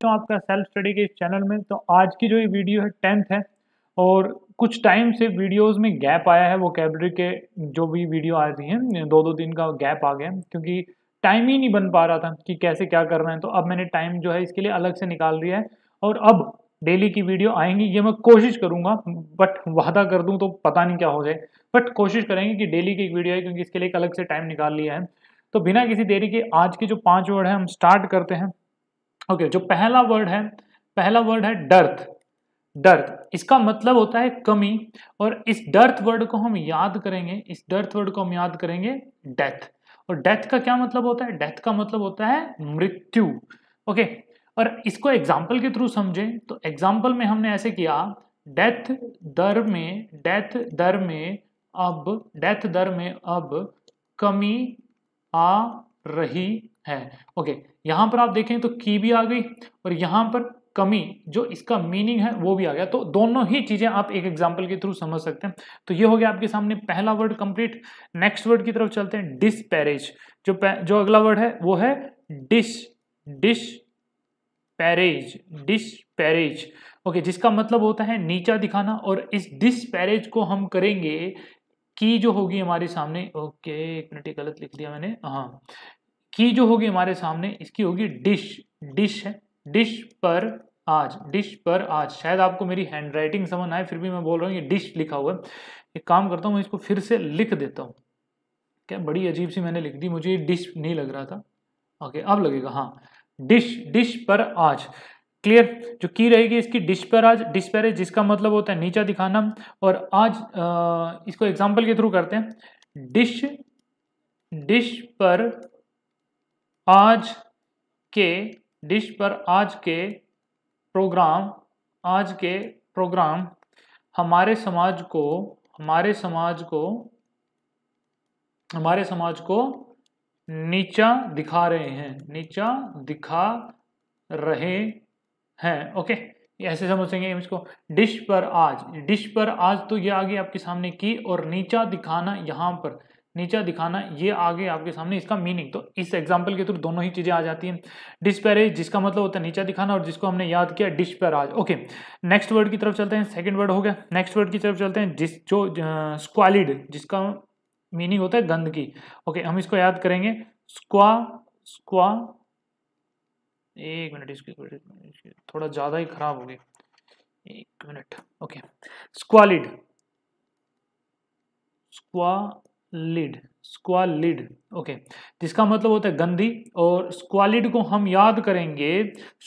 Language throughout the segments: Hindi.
तो आपका सेल्फ स्टडी के इस चैनल में तो आज की जो ये वीडियो है टेंथ है और कुछ टाइम से वीडियोस में गैप आया है वो कैबरी के जो भी वीडियो आ रही हैं दो दो दिन का गैप आ गया क्योंकि टाइम ही नहीं बन पा रहा था कि कैसे क्या कर रहे हैं तो अब मैंने टाइम जो है इसके लिए अलग से निकाल दिया है और अब डेली की वीडियो आएंगी ये मैं कोशिश करूंगा बट वादा कर दूं तो पता नहीं क्या हो जाए बट कोशिश करेंगे कि डेली की एक वीडियो आई क्योंकि इसके लिए एक अलग से टाइम निकाल लिया है तो बिना किसी देरी के आज के जो पाँच वर्ड हैं हम स्टार्ट करते हैं ओके जो पहला वर्ड है पहला वर्ड है डर्थ डर्थ इसका मतलब होता है कमी और इस डर्थ वर्ड को हम याद करेंगे इस डर्थ वर्ड को हम याद करेंगे डेथ और डेथ का क्या मतलब होता है डेथ का मतलब होता है मृत्यु ओके और इसको एग्जाम्पल के थ्रू समझें तो एग्जाम्पल में हमने ऐसे किया डेथ दर में डेथ दर में अब डेथ दर में अब कमी आ रही है ओके यहाँ पर आप देखें तो की भी आ गई और यहाँ पर कमी जो इसका मीनिंग है वो भी आ गया तो दोनों ही चीज़ें आप एक एग्जाम्पल के थ्रू समझ सकते हैं तो ये हो गया आपके सामने पहला वर्ड कंप्लीट नेक्स्ट वर्ड की तरफ चलते हैं डिसपैरेज जो जो अगला वर्ड है वो है डिश disparage disparage okay जिसका मतलब होता है नीचा दिखाना और इस डिस पैरेज को हम करेंगे की जो होगी हमारे सामने ओके एक मिनट गलत लिख दिया मैंने हाँ की जो होगी हमारे सामने इसकी होगी डिश डिश है डिश पर आज डिश पर आज शायद आपको मेरी हैंड राइटिंग समझ आए फिर भी मैं बोल रहा हूँ ये डिश लिखा हुआ है एक काम करता हूँ मैं इसको फिर से लिख देता हूँ क्या बड़ी अजीब सी मैंने लिख दी मुझे ये डिश नहीं लग रहा था ओके अब लगेगा हाँ डिश डिश पर आज क्लियर जो की रहेगी इसकी डिश पर आज डिश पर है जिसका मतलब होता है नीचा दिखाना और आज आ, इसको एग्जाम्पल के थ्रू करते हैं डिश डिश पर आज के डिश पर आज के प्रोग्राम आज के प्रोग्राम हमारे समाज को हमारे समाज को हमारे समाज को नीचा दिखा रहे हैं नीचा दिखा रहे हैं ओके ऐसे समझेंगे इसको डिश पर आज डिश पर आज तो ये आ गई आपके सामने की और नीचा दिखाना यहाँ पर नीचा दिखाना ये आगे आपके सामने इसका मीनिंग तो इस एग्जाम्पल के थ्रू दोनों ही चीज़ें आ जाती हैं डिस्पैरेज जिसका मतलब होता है नीचा दिखाना और जिसको हमने याद किया डिस्पैराज ओके नेक्स्ट वर्ड की तरफ चलते हैं सेकेंड वर्ड हो गया नेक्स्ट वर्ड की तरफ चलते हैं जिस जो स्क्वालिड जिसका मीनिंग होता है गंद की ओके हम इसको याद करेंगे स्क्वा स्क्वा एक मिनट इसकी थोड़ा ज़्यादा ही खराब हो गई एक minute okay squalid squalid squalid okay जिसका मतलब होता है गंदी और स्क्वालिड को हम याद करेंगे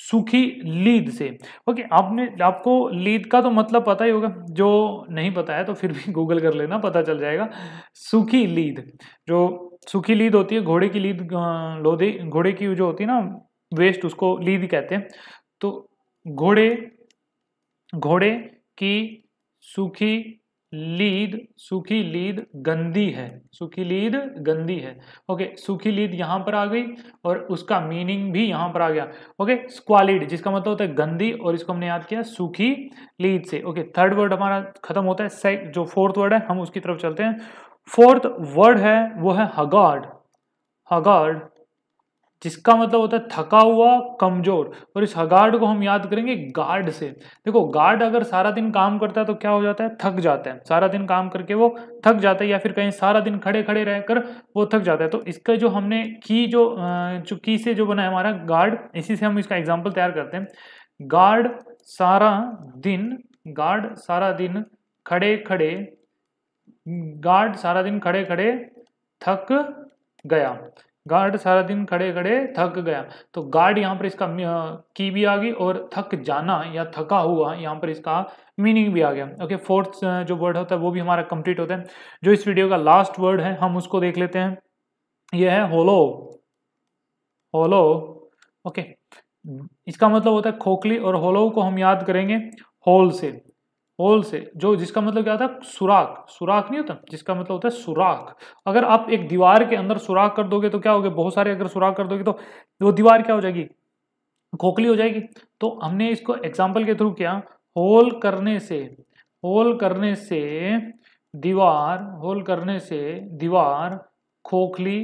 सूखी लीद से ओके आपने आपको लीद का तो मतलब पता ही होगा जो नहीं पता है तो फिर भी गूगल कर लेना पता चल जाएगा सूखी लीद जो सूखी लीद होती है घोड़े की लीद लोधे घोड़े की जो होती है ना वेस्ट उसको लीद कहते हैं तो घोड़े घोड़े की सूखी लीद सूखी लीद गंदी है सूखी लीद गंदी है ओके सूखी लीद यहां पर आ गई और उसका मीनिंग भी यहां पर आ गया ओके स्क्वालिड जिसका मतलब होता है गंदी और इसको हमने याद किया सूखी लीद से ओके थर्ड वर्ड हमारा खत्म होता है से, जो फोर्थ वर्ड है हम उसकी तरफ चलते हैं फोर्थ वर्ड है वो है हगार्ड हगार्ड जिसका मतलब होता है थका हुआ कमजोर और इस हगार्ड को हम याद करेंगे गार्ड से देखो गार्ड अगर सारा दिन काम करता है तो क्या हो जाता है थक जाता है सारा दिन काम करके वो थक जाता है या फिर कहीं सारा दिन खड़े खड़े रहकर वो थक जाता है तो इसका जो हमने की जो जो की से जो बना है हमारा गार्ड इसी से हम इसका एग्जाम्पल तैयार करते हैं गार्ड सारा दिन गार्ड सारा दिन खड़े खड़े गार्ड सारा दिन खड़े खड़े थक गया गार्ड सारा दिन खड़े खड़े थक गया तो गार्ड यहाँ पर इसका की भी आ गई और थक जाना या थका हुआ यहाँ पर इसका मीनिंग भी आ गया ओके फोर्थ जो वर्ड होता है वो भी हमारा कंप्लीट होता है जो इस वीडियो का लास्ट वर्ड है हम उसको देख लेते हैं यह है होलो होलो ओके इसका मतलब होता है खोखली और होलो को हम याद करेंगे होल से होल से जो जिसका मतलब क्या होता है सुराख सुराख नहीं होता जिसका मतलब होता है सुराख अगर आप एक दीवार के अंदर सुराख कर दोगे तो क्या होगा बहुत सारे अगर सुराख कर दोगे तो वो दीवार क्या हो जाएगी खोखली हो जाएगी तो हमने इसको एग्जाम्पल के थ्रू किया होल करने से होल करने से दीवार होल करने से दीवार खोखली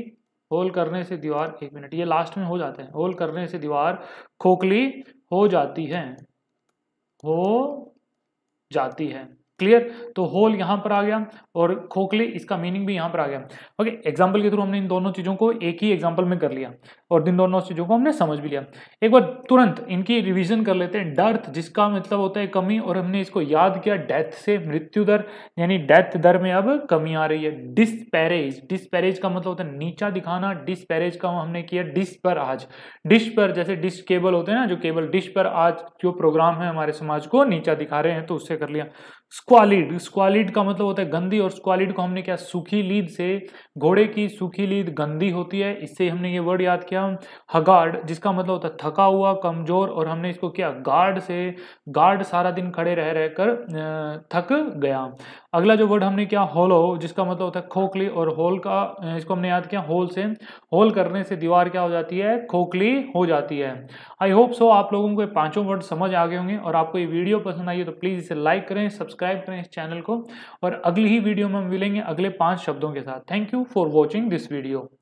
होल करने से दीवार एक मिनट ये लास्ट में हो जाते हैं होल करने से दीवार खोखली हो जाती है हो जाती है क्लियर तो होल यहां पर आ गया और खोखले इसका मीनिंग भी यहां पर आ गया ओके एग्जाम्पल के थ्रू हमने इन दोनों चीजों को एक ही एग्जाम्पल में कर लिया और इन दोनों चीजों को हमने समझ भी लिया एक बार तुरंत इनकी रिविजन कर लेते हैं डर्थ जिसका मतलब होता है कमी और हमने इसको याद किया डेथ से मृत्यु दर यानी डेथ दर में अब कमी आ रही है डिस्पैरेज डिस्पैरेज का मतलब होता है नीचा दिखाना डिस्पैरेज का हमने किया डिश पर आज डिश पर जैसे डिश केबल होते हैं ना जो केबल डिश पर आज जो प्रोग्राम है हमारे समाज को नीचा दिखा रहे हैं तो उससे कर लिया स्क्वालिड स्क्वालिड का मतलब होता है गंदी और स्क्वालिड को हमने क्या सूखी लीद से घोड़े की सूखी लीद गंदी होती है इससे हमने ये वर्ड याद किया हगार्ड जिसका मतलब होता है थका हुआ कमजोर और हमने इसको क्या गार्ड से गार्ड सारा दिन खड़े रह रहकर थक गया अगला जो वर्ड हमने किया होलो जिसका मतलब होता है खोखली और होल का इसको हमने याद किया होल से होल करने से दीवार क्या हो जाती है खोखली हो जाती है आई होप सो आप लोगों को ये पांचों वर्ड समझ आ गए होंगे और आपको ये वीडियो पसंद आई है तो प्लीज़ इसे लाइक करें सब्सक्राइब करें इस चैनल को और अगली ही वीडियो में हम मिलेंगे अगले पाँच शब्दों के साथ thank you for watching this video